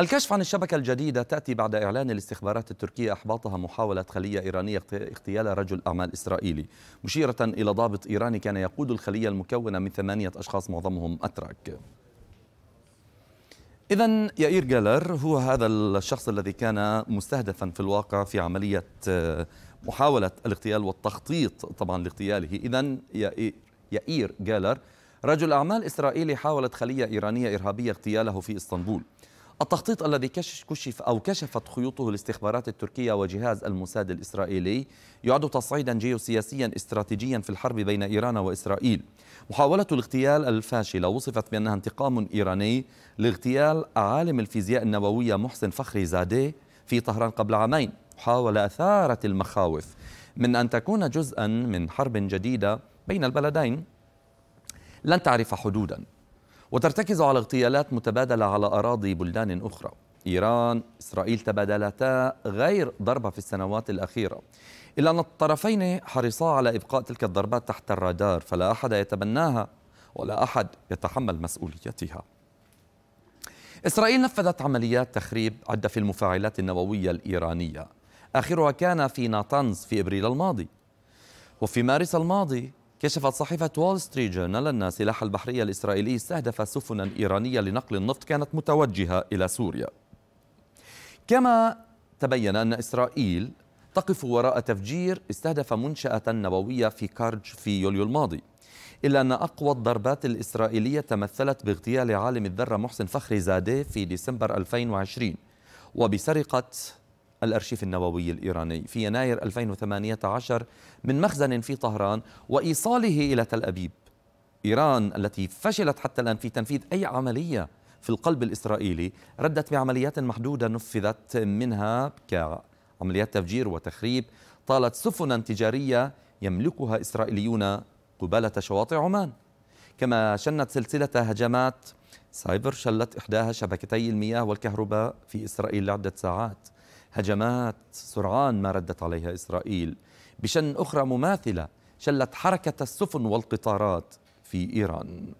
الكشف عن الشبكة الجديدة تأتي بعد إعلان الاستخبارات التركية إحباطها محاولة خلية إيرانية اغتيال رجل أعمال إسرائيلي مشيرة إلى ضابط إيراني كان يقود الخلية المكونة من ثمانية أشخاص معظمهم أتراك إذا يائير جالر هو هذا الشخص الذي كان مستهدفا في الواقع في عملية آه، محاولة الاغتيال والتخطيط طبعا لاغتياله إذا يائير جالر رجل أعمال إسرائيلي حاولت خلية إيرانية إرهابية اغتياله في إسطنبول التخطيط الذي كشف أو كشفت خيوطه الاستخبارات التركية وجهاز الموساد الإسرائيلي يعد تصعيدا جيوسياسيا استراتيجيا في الحرب بين إيران وإسرائيل محاولة الاغتيال الفاشلة وصفت بأنها انتقام إيراني لاغتيال عالم الفيزياء النووية محسن فخري زادي في طهران قبل عامين محاولة أثارت المخاوف من أن تكون جزءا من حرب جديدة بين البلدين لن تعرف حدودا وترتكز على اغتيالات متبادلة على أراضي بلدان أخرى إيران إسرائيل تبادلتا غير ضربة في السنوات الأخيرة إلا أن الطرفين حرصا على إبقاء تلك الضربات تحت الرادار فلا أحد يتبناها ولا أحد يتحمل مسؤوليتها إسرائيل نفذت عمليات تخريب عدة في المفاعلات النووية الإيرانية آخرها كان في ناطنز في إبريل الماضي وفي مارس الماضي كشفت صحيفة وول ستريت جورنال أن سلاح البحرية الإسرائيلي استهدف سفنا إيرانية لنقل النفط كانت متوجهة إلى سوريا كما تبين أن إسرائيل تقف وراء تفجير استهدف منشأة نووية في كارج في يوليو الماضي إلا أن أقوى الضربات الإسرائيلية تمثلت باغتيال عالم الذرة محسن فخري زادة في ديسمبر 2020 وبسرقة الأرشيف النووي الإيراني في يناير 2018 من مخزن في طهران وإيصاله إلى تل أبيب إيران التي فشلت حتى الآن في تنفيذ أي عملية في القلب الإسرائيلي ردت بعمليات محدودة نفذت منها كعمليات تفجير وتخريب طالت سفنا تجارية يملكها إسرائيليون قبالة شواطئ عمان كما شنت سلسلة هجمات سايبر شلت إحداها شبكتي المياه والكهرباء في إسرائيل لعدة ساعات هجمات سرعان ما ردت عليها إسرائيل بشن أخرى مماثلة شلت حركة السفن والقطارات في إيران